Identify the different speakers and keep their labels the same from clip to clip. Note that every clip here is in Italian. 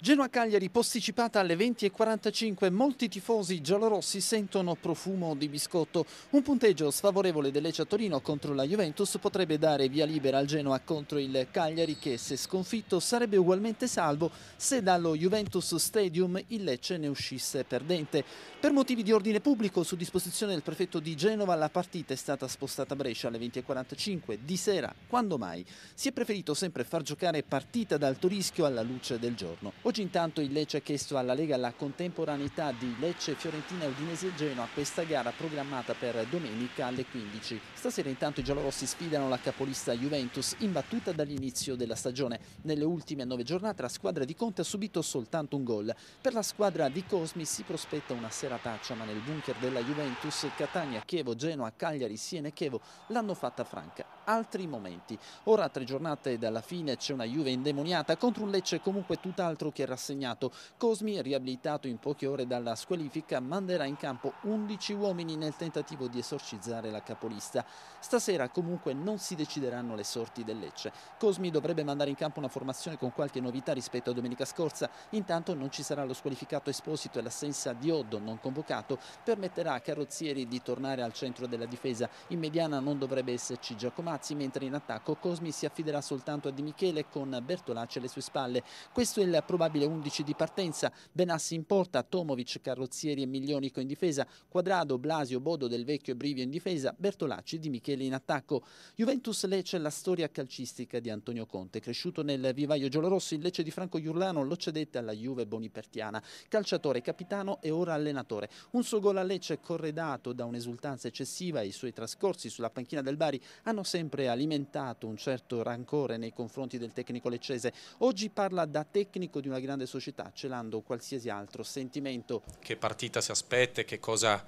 Speaker 1: Genoa Cagliari posticipata alle 20.45, molti tifosi giallorossi sentono profumo di biscotto. Un punteggio sfavorevole dell'Eccia Torino contro la Juventus potrebbe dare via libera al Genoa contro il Cagliari che se sconfitto sarebbe ugualmente salvo se dallo Juventus Stadium il Lecce ne uscisse perdente. Per motivi di ordine pubblico su disposizione del prefetto di Genova la partita è stata spostata a Brescia alle 20.45 di sera, quando mai. Si è preferito sempre far giocare partita ad alto rischio alla luce del giorno. Oggi intanto il Lecce ha chiesto alla Lega la contemporaneità di Lecce, Fiorentina e Genoa Genoa questa gara programmata per domenica alle 15. Stasera intanto i giallorossi sfidano la capolista Juventus imbattuta dall'inizio della stagione. Nelle ultime nove giornate la squadra di Conte ha subito soltanto un gol. Per la squadra di Cosmi si prospetta una serataccia ma nel bunker della Juventus Catania, Chievo, Genoa, Cagliari, Siena e Chievo l'hanno fatta franca. Altri momenti. Ora tre giornate dalla fine c'è una Juve indemoniata contro un Lecce comunque tutt'altro che anche rassegnato. Cosmi, riabilitato in poche ore dalla squalifica, manderà in campo 11 uomini nel tentativo di esorcizzare la capolista. Stasera comunque non si decideranno le sorti del Lecce. Cosmi dovrebbe mandare in campo una formazione con qualche novità rispetto a domenica scorsa. Intanto non ci sarà lo squalificato Esposito e l'assenza di Oddo non convocato permetterà a Carrozzieri di tornare al centro della difesa. In mediana non dovrebbe esserci Giacomazzi, mentre in attacco Cosmi si affiderà soltanto a Di Michele con Bertolacci alle sue spalle. Questo è il probabile probabile 11 di partenza, Benassi in porta, Tomovic, Carrozzieri e Miglionico in difesa, Quadrado, Blasio, Bodo del Vecchio e Brivio in difesa, Bertolacci di Michele in attacco. Juventus Lecce la storia calcistica di Antonio Conte, cresciuto nel vivaio giallorosso in Lecce di Franco Giurlano, lo cedette alla Juve bonipertiana, calciatore, capitano e ora allenatore. Un suo gol a Lecce corredato da un'esultanza eccessiva e i suoi trascorsi sulla panchina del Bari hanno sempre alimentato un certo rancore nei confronti del tecnico leccese. Oggi parla da tecnico di una una grande società, celando qualsiasi altro sentimento. Che partita si aspetta e che cosa,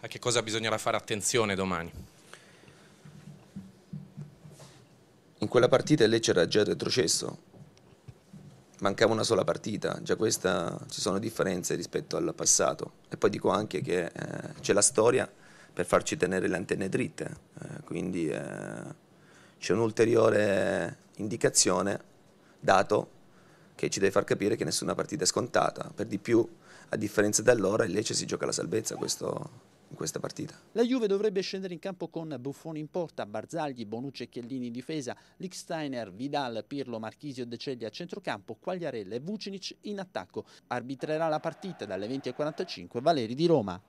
Speaker 1: a che cosa bisognerà fare attenzione domani?
Speaker 2: In quella partita il Lecce era già retrocesso, mancava una sola partita, già questa ci sono differenze rispetto al passato e poi dico anche che eh, c'è la storia per farci tenere le antenne dritte, eh, quindi eh, c'è un'ulteriore indicazione dato che ci deve far capire che nessuna partita è scontata, per di più a differenza di allora il Lecce si gioca la salvezza questo, in questa partita.
Speaker 1: La Juve dovrebbe scendere in campo con Buffoni in porta, Barzagli, Bonucci e Chiellini in difesa, Licksteiner, Vidal, Pirlo, Marchisio, De Cegli a centrocampo, Quagliarella e Vucinic in attacco. Arbitrerà la partita dalle 20.45 Valeri di Roma.